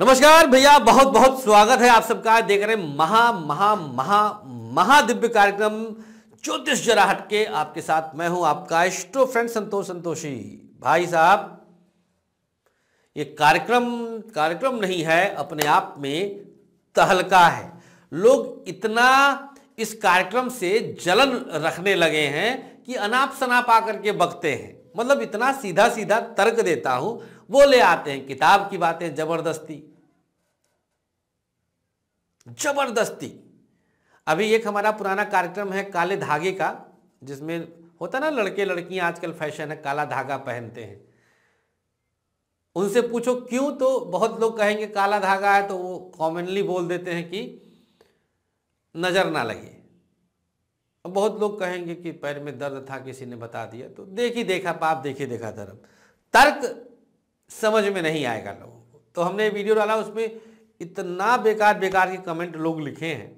नमस्कार भैया बहुत बहुत स्वागत है आप सबका देख रहे महा महा महा महादिव्य कार्यक्रम ज्योतिष जराहट के आपके साथ मैं हूं आपका एस्ट्रो फ्रेंड संतोष संतोषी भाई साहब ये कार्यक्रम कार्यक्रम नहीं है अपने आप में तहलका है लोग इतना इस कार्यक्रम से जलन रखने लगे हैं कि अनाप शनाप आकर के बकते हैं मतलब इतना सीधा सीधा तर्क देता हूं वो ले आते हैं किताब की बातें जबरदस्ती जबरदस्ती अभी एक हमारा पुराना कार्यक्रम है काले धागे का जिसमें होता ना लड़के लड़कियां आजकल फैशन है काला धागा पहनते हैं उनसे पूछो क्यों तो बहुत लोग कहेंगे काला धागा है तो वो कॉमनली बोल देते हैं कि नज़र ना लगे बहुत लोग कहेंगे कि पैर में दर्द था किसी ने बता दिया तो देखी देखा पाप देखे देखा धर्म तर्क समझ में नहीं आएगा लोगों को तो हमने वीडियो डाला उसमें इतना बेकार बेकार के कमेंट लोग लिखे हैं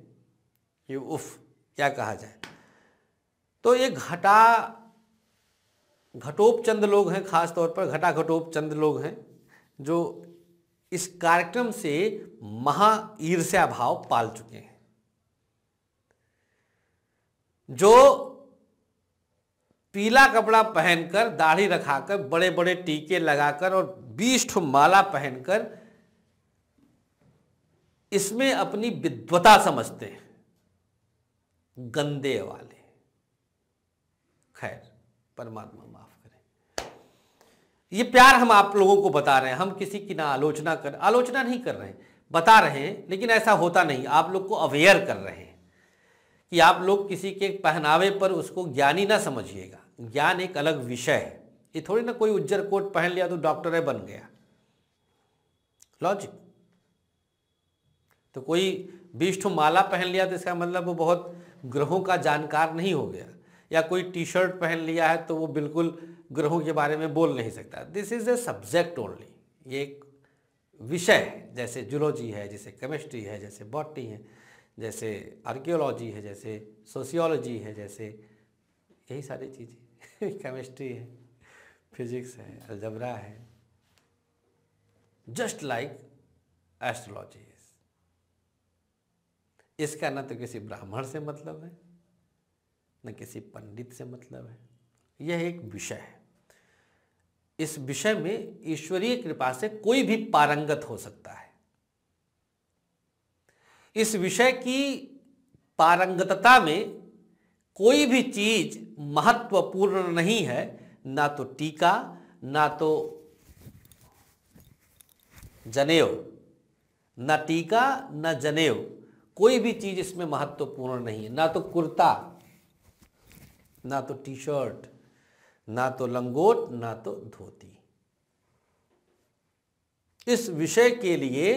ये उफ क्या कहा जाए तो ये घटा घटोप चंद लोग हैं खास तौर पर घटा घटोप चंद लोग हैं जो इस कार्यक्रम से महा ईर्ष्या भाव पाल चुके हैं जो पीला कपड़ा पहनकर दाढ़ी रखाकर बड़े बड़े टीके लगाकर और बीस माला पहनकर इसमें अपनी विद्वता समझते हैं गंदे वाले खैर परमात्मा माफ करें ये प्यार हम आप लोगों को बता रहे हैं हम किसी की ना आलोचना कर आलोचना नहीं कर रहे हैं बता रहे हैं लेकिन ऐसा होता नहीं आप लोग को अवेयर कर रहे हैं कि आप लोग किसी के पहनावे पर उसको ज्ञानी ना समझिएगा ज्ञान एक अलग विषय है ये थोड़ी ना कोई उज्जर कोट पहन लिया तो डॉक्टर है बन गया लॉजिक तो कोई बीष्ठ माला पहन लिया तो इसका मतलब वो बहुत ग्रहों का जानकार नहीं हो गया या कोई टी शर्ट पहन लिया है तो वो बिल्कुल ग्रहों के बारे में बोल नहीं सकता this is a subject only ये एक विषय है जैसे जूलॉजी है जैसे केमिस्ट्री है जैसे बॉटनी है जैसे आर्कियोलॉजी है जैसे सोशियोलॉजी है जैसे यही सारी चीज़ें केमिस्ट्री है फिजिक्स है अलजबरा है जस्ट लाइक एस्ट्रोलॉजी इसका ना तो किसी ब्राह्मण से मतलब है न किसी पंडित से मतलब है यह एक विषय है इस विषय में ईश्वरीय कृपा से कोई भी पारंगत हो सकता है इस विषय की पारंगतता में कोई भी चीज महत्वपूर्ण नहीं है ना तो टीका ना तो जनेव ना टीका ना जनेव कोई भी चीज इसमें महत्वपूर्ण नहीं है ना तो कुर्ता ना तो टी शर्ट ना तो लंगोट ना तो धोती इस विषय के लिए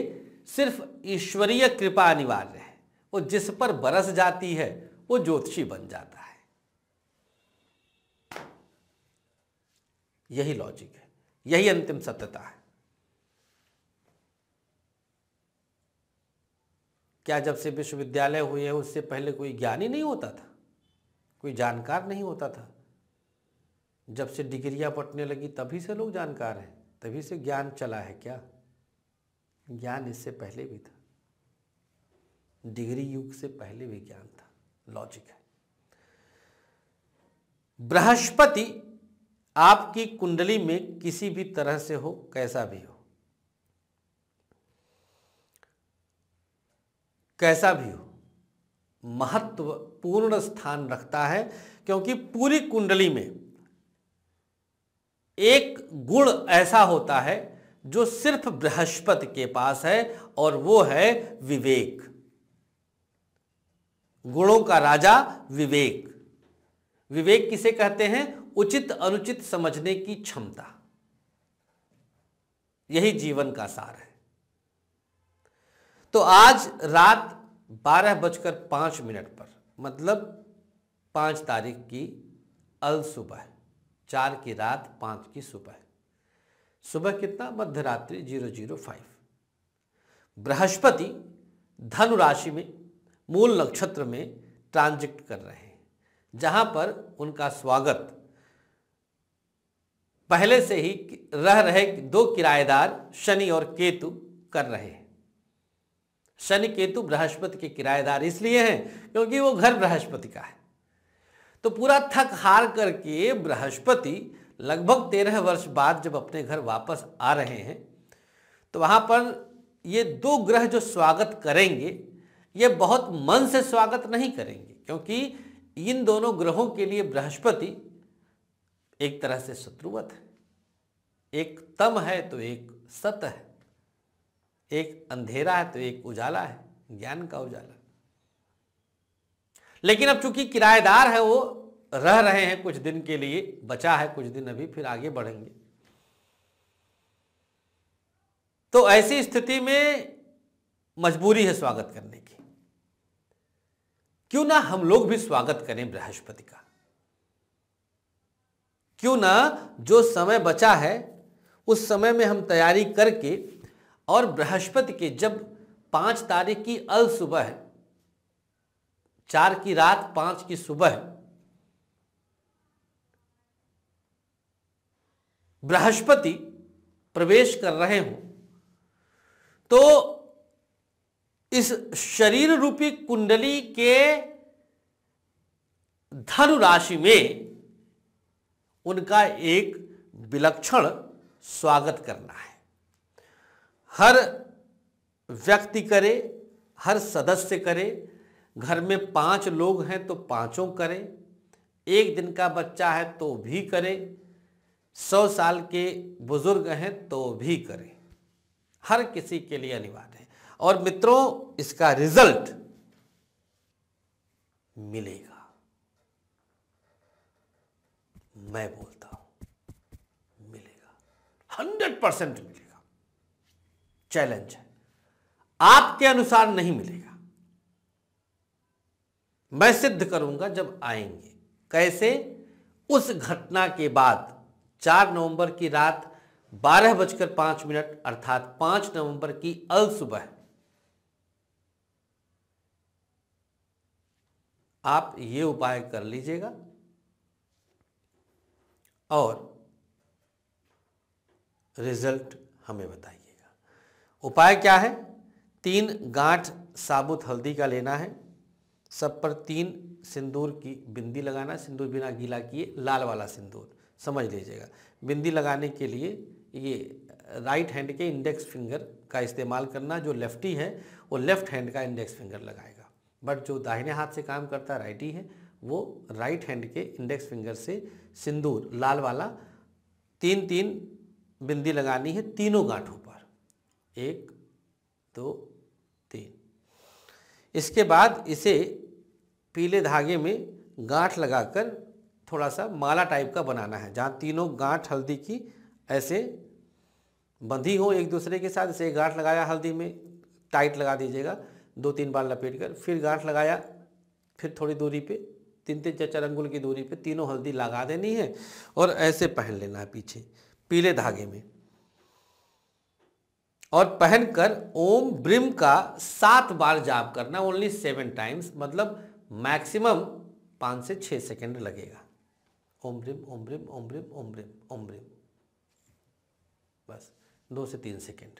सिर्फ ईश्वरीय कृपा अनिवार्य है वो जिस पर बरस जाती है वो ज्योतिषी बन जाता है यही लॉजिक है यही अंतिम सत्यता है क्या जब से विश्वविद्यालय हुए हैं उससे पहले कोई ज्ञानी नहीं होता था कोई जानकार नहीं होता था जब से डिग्रियां बटने लगी तभी से लोग जानकार हैं तभी से ज्ञान चला है क्या ज्ञान इससे पहले भी था डिग्री युग से पहले भी ज्ञान था लॉजिक है बृहस्पति आपकी कुंडली में किसी भी तरह से हो कैसा भी हो कैसा भी हो महत्वपूर्ण स्थान रखता है क्योंकि पूरी कुंडली में एक गुण ऐसा होता है जो सिर्फ बृहस्पति के पास है और वो है विवेक गुणों का राजा विवेक विवेक किसे कहते हैं उचित अनुचित समझने की क्षमता यही जीवन का सार है तो आज रात बारह बजकर पांच मिनट पर मतलब पांच तारीख की अल सुबह चार की रात पांच की सुबह सुबह कितना मध्य रात्रि जीरो जीरो फाइव बृहस्पति धनु राशि में मूल नक्षत्र में ट्रांजिट कर रहे हैं जहां पर उनका स्वागत पहले से ही रह रहे दो किराएदार शनि और केतु कर रहे हैं शनि केतु बृहस्पति के किराएदार इसलिए हैं क्योंकि वो घर बृहस्पति का है तो पूरा थक हार करके बृहस्पति लगभग तेरह वर्ष बाद जब अपने घर वापस आ रहे हैं तो वहां पर ये दो ग्रह जो स्वागत करेंगे ये बहुत मन से स्वागत नहीं करेंगे क्योंकि इन दोनों ग्रहों के लिए बृहस्पति एक तरह से शत्रुवत है एक तम है तो एक सत है एक अंधेरा है तो एक उजाला है ज्ञान का उजाला लेकिन अब चूंकि किराएदार है वो रह रहे हैं कुछ दिन के लिए बचा है कुछ दिन अभी फिर आगे बढ़ेंगे तो ऐसी स्थिति में मजबूरी है स्वागत करने की क्यों ना हम लोग भी स्वागत करें बृहस्पति का क्यों ना जो समय बचा है उस समय में हम तैयारी करके और बृहस्पति के जब पांच तारीख की अल सुबह है चार की रात पांच की सुबह बृहस्पति प्रवेश कर रहे हो तो इस शरीर रूपी कुंडली के धनु राशि में उनका एक विलक्षण स्वागत करना है हर व्यक्ति करे हर सदस्य करे घर में पांच लोग हैं तो पांचों करें एक दिन का बच्चा है तो भी करे सौ साल के बुजुर्ग हैं तो भी करें हर किसी के लिए अनिवार्य है और मित्रों इसका रिजल्ट मिलेगा मैं बोलता हूं मिलेगा हंड्रेड परसेंट मिलेगा चैलेंज है आपके अनुसार नहीं मिलेगा मैं सिद्ध करूंगा जब आएंगे कैसे उस घटना के बाद चार नवंबर की रात बारह बजकर पांच मिनट अर्थात पांच नवंबर की अल सुबह आप ये उपाय कर लीजिएगा और रिजल्ट हमें बताइएगा उपाय क्या है तीन गांठ साबुत हल्दी का लेना है सब पर तीन सिंदूर की बिंदी लगाना सिंदूर बिना गीला किए लाल वाला सिंदूर समझ लीजिएगा बिंदी लगाने के लिए ये राइट हैंड के इंडेक्स फिंगर का इस्तेमाल करना जो लेफ्टी है वो लेफ्ट हैंड का इंडेक्स फिंगर लगाएगा बट जो दाहिने हाथ से काम करता है राइट ही है वो राइट हैंड के इंडेक्स फिंगर से सिंदूर लाल वाला तीन तीन बिंदी लगानी है तीनों गांठों पर एक दो तीन इसके बाद इसे पीले धागे में गांठ लगाकर थोड़ा सा माला टाइप का बनाना है जहाँ तीनों गांठ हल्दी की ऐसे बंधी हो एक दूसरे के साथ इसे गांठ लगाया हल्दी में टाइट लगा दीजिएगा दो तीन बार लपेट कर फिर गांठ लगाया फिर थोड़ी दूरी पे तीन तीन चार चार अंगुल की दूरी पे तीनों हल्दी लगा देनी है और ऐसे पहन लेना है पीछे पीले धागे में और पहनकर ओम ब्रिम का सात बार जाप करना ओनली सेवन टाइम्स मतलब मैक्सिमम पाँच से छः सेकेंड लगेगा ओम ब्रिम ओम ब्रिम ओम ब्रिम ओम ब्रिम ओम ब्रिम बस दो से तीन सेकेंड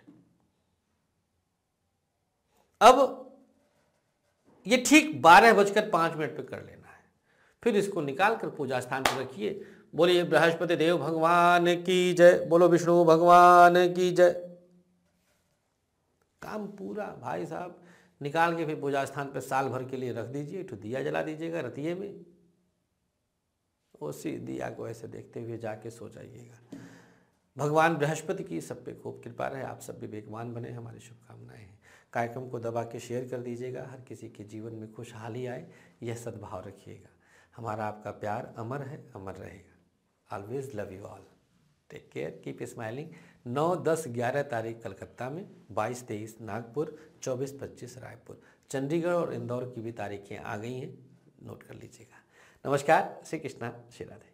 अब ये ठीक बारह बजकर पाँच मिनट पे कर लेना है फिर इसको निकाल कर पूजा स्थान पर रखिए बोलिए बृहस्पति देव भगवान की जय बोलो विष्णु भगवान की जय काम पूरा भाई साहब निकाल के फिर पूजा स्थान पर साल भर के लिए रख दीजिए तो दिया जला दीजिएगा रतिये में उसी दिया को ऐसे देखते हुए जाके सो जाइएगा भगवान बृहस्पति की सब पे खूब कृपा रहे आप सब विवेकवान बने हमारी शुभकामनाएं हैं कार्यक्रम को दबा के शेयर कर दीजिएगा हर किसी के जीवन में खुशहाली आए यह सद्भाव रखिएगा हमारा आपका प्यार अमर है अमर रहेगा always love you all take care keep smiling नौ दस ग्यारह तारीख कलकत्ता में बाईस तेईस नागपुर चौबीस पच्चीस रायपुर चंडीगढ़ और इंदौर की भी तारीखें आ गई हैं नोट कर लीजिएगा नमस्कार श्री कृष्णा श्री राधे